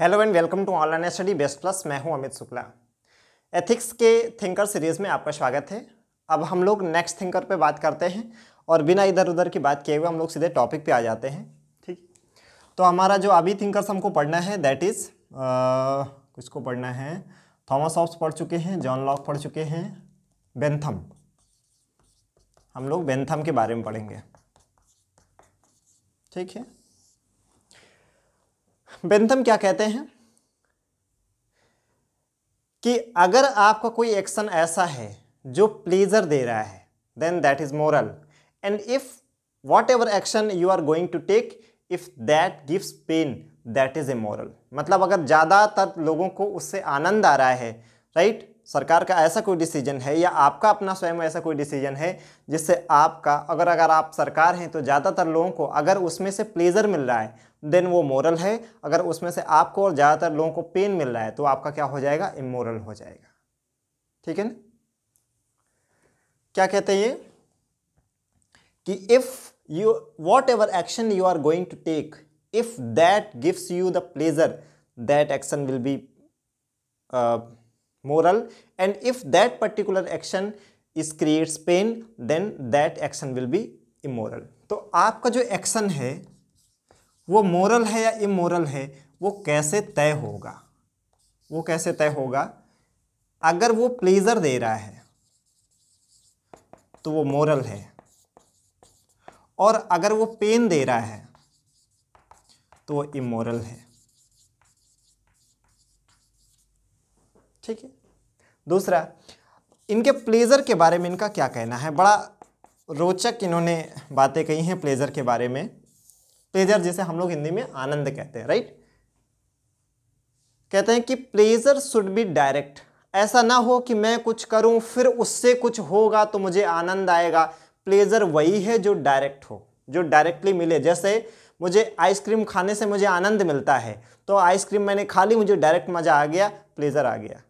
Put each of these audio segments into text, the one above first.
Hello and welcome to online study best plus मैं हूं Amit Shukla ethics के थिंकर सीरीज़ में आपका स्वागत है अब हम लोग नेक्स्ट थिंकर पे बात करते हैं और बिना इधर उधर की बात किए हुए हम लोग सीधे टॉपिक पे आ जाते हैं ठीक तो हमारा जो अभी थिंकर्स हमको पढ़ना है दैट इज़ किसको पढ़ना है थॉमस ऑफ्स पढ़ चुके हैं जॉन लॉक पढ़ चुके हैं बेंथम हम लोग बेंथम के बारे में पढ़ेंगे ठीक है बेंथम क्या कहते हैं कि अगर आपका कोई एक्शन ऐसा है जो प्लेजर दे रहा है then that is moral and if whatever action you are going to take if that gives pain that is a moral मतलब अगर ज़्यादातर लोगों को उससे आनंद आ रहा है राइट right? सरकार का ऐसा कोई डिसीजन है या आपका अपना स्वयं ऐसा कोई डिसीजन है जिससे आपका अगर अगर आप सरकार हैं तो ज़्यादातर लोगों को अगर उसमें से प्लेजर मिल रहा है देन वो मोरल है अगर उसमें से आपको और ज़्यादातर लोगों को पेन मिल रहा है तो आपका क्या हो जाएगा इमोरल हो जाएगा ठीक है ना क्या कहते हैं ये कि if you whatever action you are going to take if that gives you the pleasure that action will be moral and if that particular action is creates pain then that action will be immoral तो आपका जो action है वो moral है या immoral है वो कैसे तय होगा वो कैसे तय होगा अगर वो प्लेजर दे रहा है तो वो मोरल है और अगर वो पेन दे रहा है तो वो इमोरल है ठीक है दूसरा इनके प्लेजर के बारे में इनका क्या कहना है बड़ा रोचक इन्होंने बातें कही हैं प्लेजर के बारे में प्लेजर जिसे हम लोग हिंदी में आनंद कहते हैं राइट कहते हैं कि प्लेजर शुड बी डायरेक्ट ऐसा ना हो कि मैं कुछ करूं फिर उससे कुछ होगा तो मुझे आनंद आएगा प्लेजर वही है जो डायरेक्ट हो जो डायरेक्टली मिले जैसे मुझे आइसक्रीम खाने से मुझे आनंद मिलता है तो आइसक्रीम मैंने खा ली मुझे डायरेक्ट मज़ा आ गया प्लेजर आ गया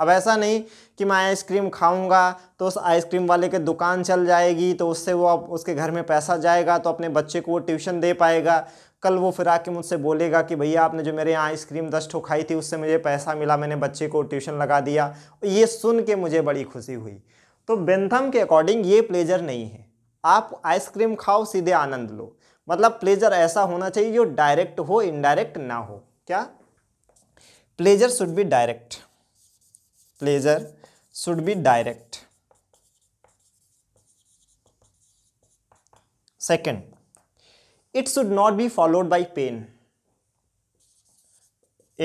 अब ऐसा नहीं कि मैं आइसक्रीम खाऊंगा तो उस आइसक्रीम वाले के दुकान चल जाएगी तो उससे वो अब उसके घर में पैसा जाएगा तो अपने बच्चे को वो ट्यूशन दे पाएगा कल वो फिर आके मुझसे बोलेगा कि भैया आपने जो मेरे यहाँ आइसक्रीम दस ठो खाई थी उससे मुझे पैसा मिला मैंने बच्चे को ट्यूशन लगा दिया ये सुन के मुझे बड़ी खुशी हुई तो बेंथम के अकॉर्डिंग ये प्लेजर नहीं है आप आइसक्रीम खाओ सीधे आनंद लो मतलब प्लेजर ऐसा होना चाहिए जो डायरेक्ट हो इनडायरेक्ट ना हो क्या pleasure should be direct pleasure should be direct second it should not be followed by pain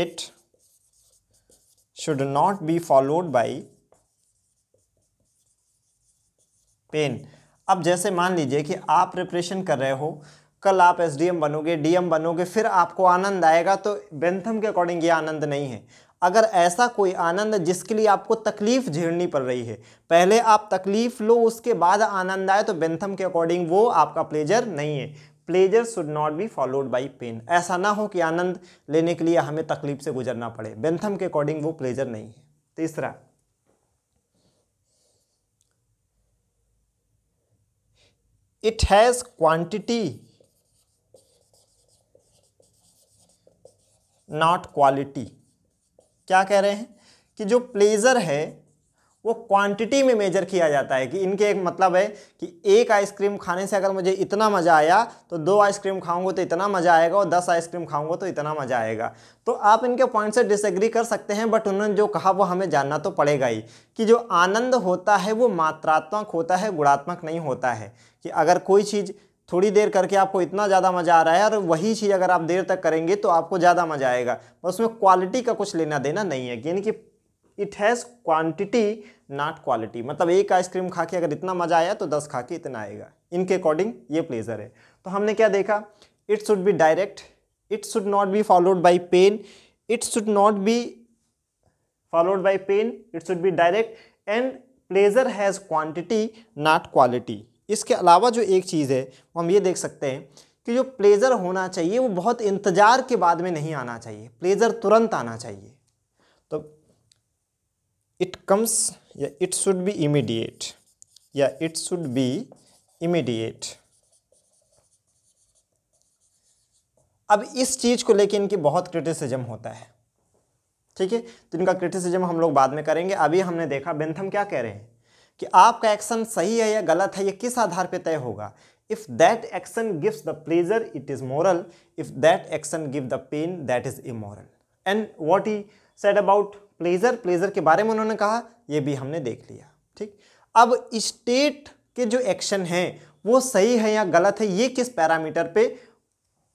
it should not be followed by pain अब जैसे मान लीजिए कि आप प्रिपरेशन कर रहे हो कल आप एस डी एम बनोगे डीएम बनोगे फिर आपको आनंद आएगा तो बेंथम के अकॉर्डिंग ये आनंद नहीं है अगर ऐसा कोई आनंद जिसके लिए आपको तकलीफ़ झेलनी पड़ रही है पहले आप तकलीफ़ लो उसके बाद आनंद आए तो बेंथम के अकॉर्डिंग वो आपका प्लेजर नहीं है pleasure should not be followed by pain ऐसा ना हो कि आनंद लेने के लिए हमें तकलीफ से गुजरना पड़े बेंथम के अकॉर्डिंग वो प्लेजर नहीं है तीसरा it has quantity not quality क्या कह रहे हैं कि जो प्लेजर है वो क्वांटिटी में मेजर किया जाता है कि इनके एक मतलब है कि एक आइसक्रीम खाने से अगर मुझे इतना मज़ा आया तो दो आइसक्रीम खाऊंगा तो इतना मज़ा आएगा और दस आइसक्रीम खाऊंगा तो इतना मज़ा आएगा तो आप इनके पॉइंट से डिसएग्री कर सकते हैं बट उन्होंने जो कहा वो हमें जानना तो पड़ेगा ही कि जो आनंद होता है वो मात्रात्मक होता है गुणात्मक नहीं होता है कि अगर कोई चीज़ थोड़ी देर करके आपको इतना ज़्यादा मज़ा आ रहा है और वही चीज़ अगर आप देर तक करेंगे तो आपको ज़्यादा मज़ा आएगा उसमें क्वालिटी का कुछ लेना देना नहीं है यानी कि it has quantity not quality मतलब एक आइसक्रीम खा के अगर इतना मज़ा आया तो दस खा के इतना आएगा इनके अकॉर्डिंग ये प्लेजर है तो हमने क्या देखा it should be direct it should not be followed by pain it should not be followed by pain it should be direct and pleasure has quantity not quality इसके अलावा जो एक चीज़ है वो हम ये देख सकते हैं कि जो प्लेज़र होना चाहिए वो बहुत इंतज़ार के बाद में नहीं आना चाहिए प्लेज़र तुरंत आना चाहिए तो इट कम्स या इट शुड बी इमीडिएट या इट शुड बी इमीडिएट अब इस चीज़ को लेकर इनकी बहुत क्रिटिसिज्म होता है ठीक है तो इनका क्रिटिसिज्म हम लोग बाद में करेंगे अभी हमने देखा बेंथम क्या कह रहे हैं कि आपका एक्शन सही है या गलत है यह किस आधार पर तय होगा if that action gives the pleasure it is moral if that action give the pain that is immoral and what I said about pleasure pleasure के बारे में उन्होंने कहा यह भी हमने देख लिया ठीक अब स्टेट के जो एक्शन हैं वो सही है या गलत है ये किस पैरामीटर पे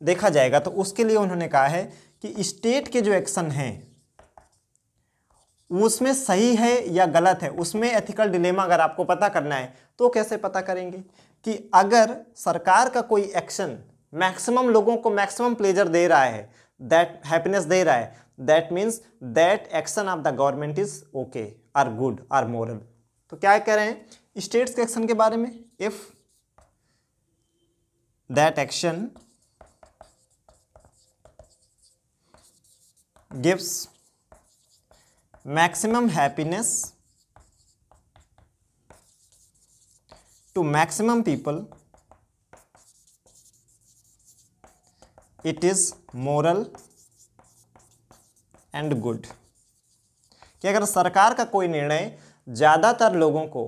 देखा जाएगा तो उसके लिए उन्होंने कहा है कि स्टेट के जो एक्शन हैं उसमें सही है या गलत है उसमें एथिकल डिलेमा अगर आपको पता करना है तो कैसे पता करेंगे कि अगर सरकार का कोई एक्शन मैक्सिमम लोगों को मैक्सिमम प्लेजर दे रहा है दैट हैप्पीनेस दे रहा है that means that action of the government is okay or good or moral तो क्या कह रहे हैं स्टेट्स के एक्शन के बारे में if that action gives maximum happiness to maximum people it is moral and good कि अगर सरकार का कोई निर्णय ज़्यादातर लोगों को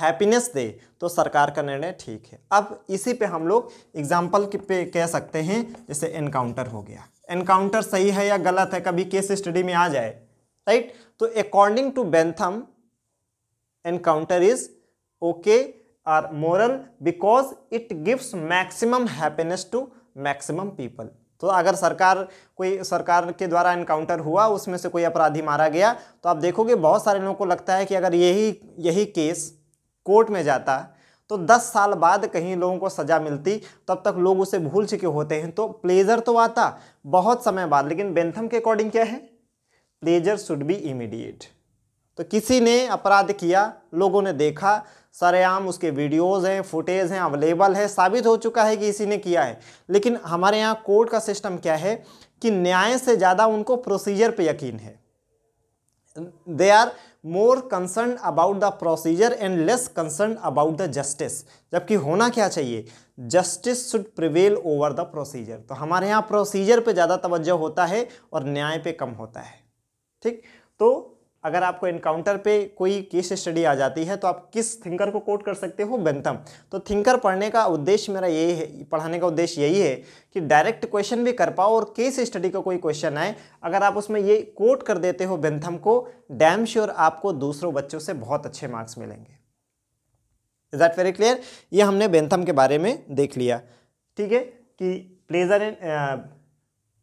हैप्पीनेस दे तो सरकार का निर्णय ठीक है अब इसी पे हम लोग एग्जाम्पल पे कह सकते हैं जैसे एनकाउंटर हो गया एनकाउंटर सही है या गलत है कभी केस स्टडी में आ जाए राइट तो according to Bentham encounter is okay or moral because it gives maximum happiness to maximum people तो अगर सरकार कोई सरकार के द्वारा एनकाउंटर हुआ उसमें से कोई अपराधी मारा गया तो आप देखोगे बहुत सारे लोगों को लगता है कि अगर यही यही केस कोर्ट में जाता तो 10 साल बाद कहीं लोगों को सज़ा मिलती तब तक लोग उसे भूल चुके होते हैं तो प्लेजर तो आता बहुत समय बाद लेकिन बेंथम के अकॉर्डिंग क्या है प्लेजर शुड बी इमीडिएट तो किसी ने अपराध किया लोगों ने देखा सरेआम उसके वीडियोज़ हैं फुटेज हैं अवेलेबल है साबित हो चुका है कि इसी ने किया है लेकिन हमारे यहाँ कोर्ट का सिस्टम क्या है कि न्याय से ज़्यादा उनको प्रोसीजर पे यकीन है they are more concern about the procedure and less concern about the justice जबकि होना क्या चाहिए justice should prevail over the procedure तो हमारे यहाँ प्रोसीजर पर ज़्यादा तवज्जो होता है और न्याय पर कम होता है ठीक तो अगर आपको इनकाउंटर पे कोई केस स्टडी आ जाती है तो आप किस थिंकर को कोट कर सकते हो बेंथम तो थिंकर पढ़ने का उद्देश्य मेरा यही है पढ़ाने का उद्देश्य यही है कि डायरेक्ट क्वेश्चन भी कर पाओ और केस स्टडी का कोई क्वेश्चन आए अगर आप उसमें ये कोट कर देते हो बेंथम को डैम श्योर आपको दूसरों बच्चों से बहुत अच्छे मार्क्स मिलेंगे इज दैट वेरी क्लियर ये हमने बेंथम के बारे में देख लिया ठीक है कि pleasure in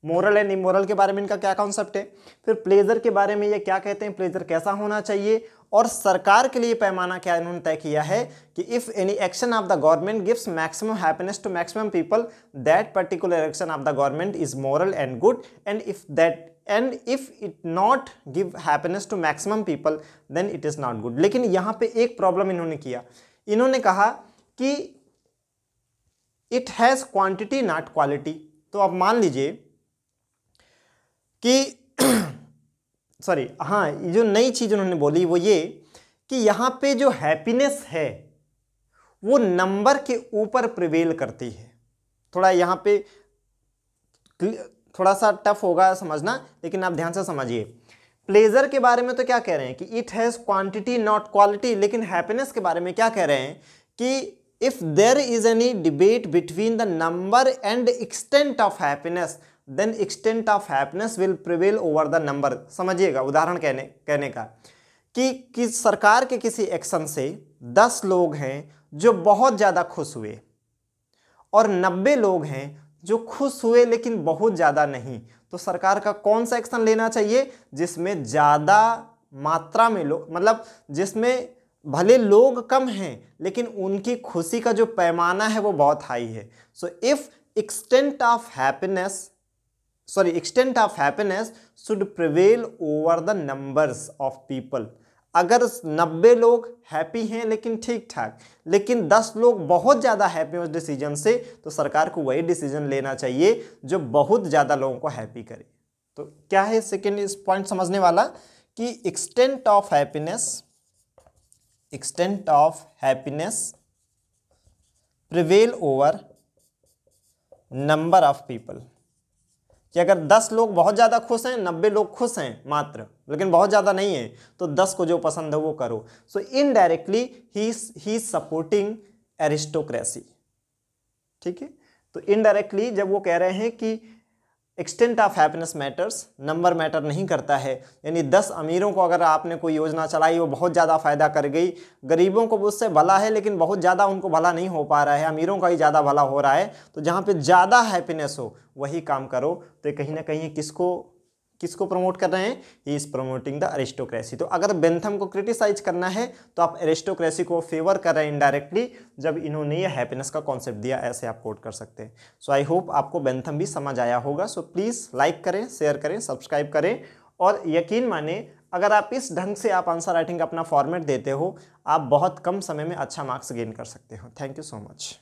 moral and immoral के बारे में इनका क्या कॉन्सेप्ट है फिर प्लेजर के बारे में ये क्या कहते हैं प्लेजर कैसा होना चाहिए और सरकार के लिए पैमाना क्या इन्होंने तय किया है कि if any action of the government gives maximum happiness to maximum people that particular action of the government is moral and good and if that and if it not give happiness to maximum people then it is not good लेकिन यहां पे एक problem इन्होंने किया इन्होंने कहा कि it has quantity not quality तो अब मान लीजिए कि सॉरी हाँ जो नई चीज़ उन्होंने बोली वो ये कि यहाँ पे जो हैप्पीनेस है वो नंबर के ऊपर प्रिवेल करती है थोड़ा यहाँ पे थोड़ा सा टफ होगा समझना लेकिन आप ध्यान से समझिए प्लेजर के बारे में तो क्या कह रहे हैं कि it has quantity not quality लेकिन हैप्पीनेस के बारे में क्या कह रहे हैं कि if there is any debate between the number and extent of happiness then extent of happiness will prevail over the number समझिएगा उदाहरण कहने कहने का कि, कि सरकार के किसी एक्शन से दस लोग हैं जो बहुत ज़्यादा खुश हुए और नब्बे लोग हैं जो खुश हुए लेकिन बहुत ज़्यादा नहीं तो सरकार का कौन सा एक्शन लेना चाहिए जिसमें ज़्यादा मात्रा में लोग मतलब जिसमें भले लोग कम हैं लेकिन उनकी खुशी का जो पैमाना है वो बहुत हाई है so if extent of happiness sorry extent of happiness should prevail over the numbers of people अगर 90 लोग हैप्पी हैं लेकिन ठीक ठाक लेकिन 10 लोग बहुत ज़्यादा हैप्पी उस डिसीजन से तो सरकार को वही डिसीजन लेना चाहिए जो बहुत ज़्यादा लोगों को हैप्पी करे तो क्या है सेकेंड इस पॉइंट समझने वाला कि extent of happiness extent of happiness prevail over number of people कि अगर 10 लोग बहुत ज़्यादा खुश हैं 90 लोग खुश हैं मात्र लेकिन बहुत ज़्यादा नहीं है तो 10 को जो पसंद है वो करो सो इनडायरेक्टली ही सपोर्टिंग एरिस्टोक्रेसी ठीक है तो इनडायरेक्टली जब वो कह रहे हैं कि extent of happiness matters number matter नहीं करता है यानी दस अमीरों को अगर आपने कोई योजना चलाई वो बहुत ज़्यादा फ़ायदा कर गई गरीबों को उससे भला है लेकिन बहुत ज़्यादा उनको भला नहीं हो पा रहा है अमीरों का ही ज़्यादा भला हो रहा है तो जहाँ पे ज़्यादा हैप्पीनेस हो वही काम करो तो कहीं ना कहीं किसको किसको प्रमोट कर रहे हैं he is promoting the aristocracy तो अगर बेंथम को क्रिटिसाइज करना है तो आप अरिस्टोक्रेसी को फेवर कर रहे हैं इनडायरेक्टली जब इन्होंने ये हैप्पीनेस का कॉन्सेप्ट दिया ऐसे आप कोट कर सकते हैं सो आई होप आपको बेंथम भी समझ आया होगा सो प्लीज़ लाइक करें शेयर करें सब्सक्राइब करें और यकीन माने अगर आप इस ढंग से आप आंसर राइटिंग का अपना फॉर्मेट देते हो आप बहुत कम समय में अच्छा मार्क्स गेन कर सकते हो थैंक यू सो मच